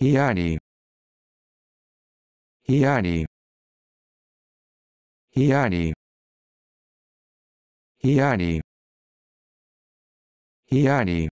Hiani. Hiani. Hiani. Hiani. Hiani.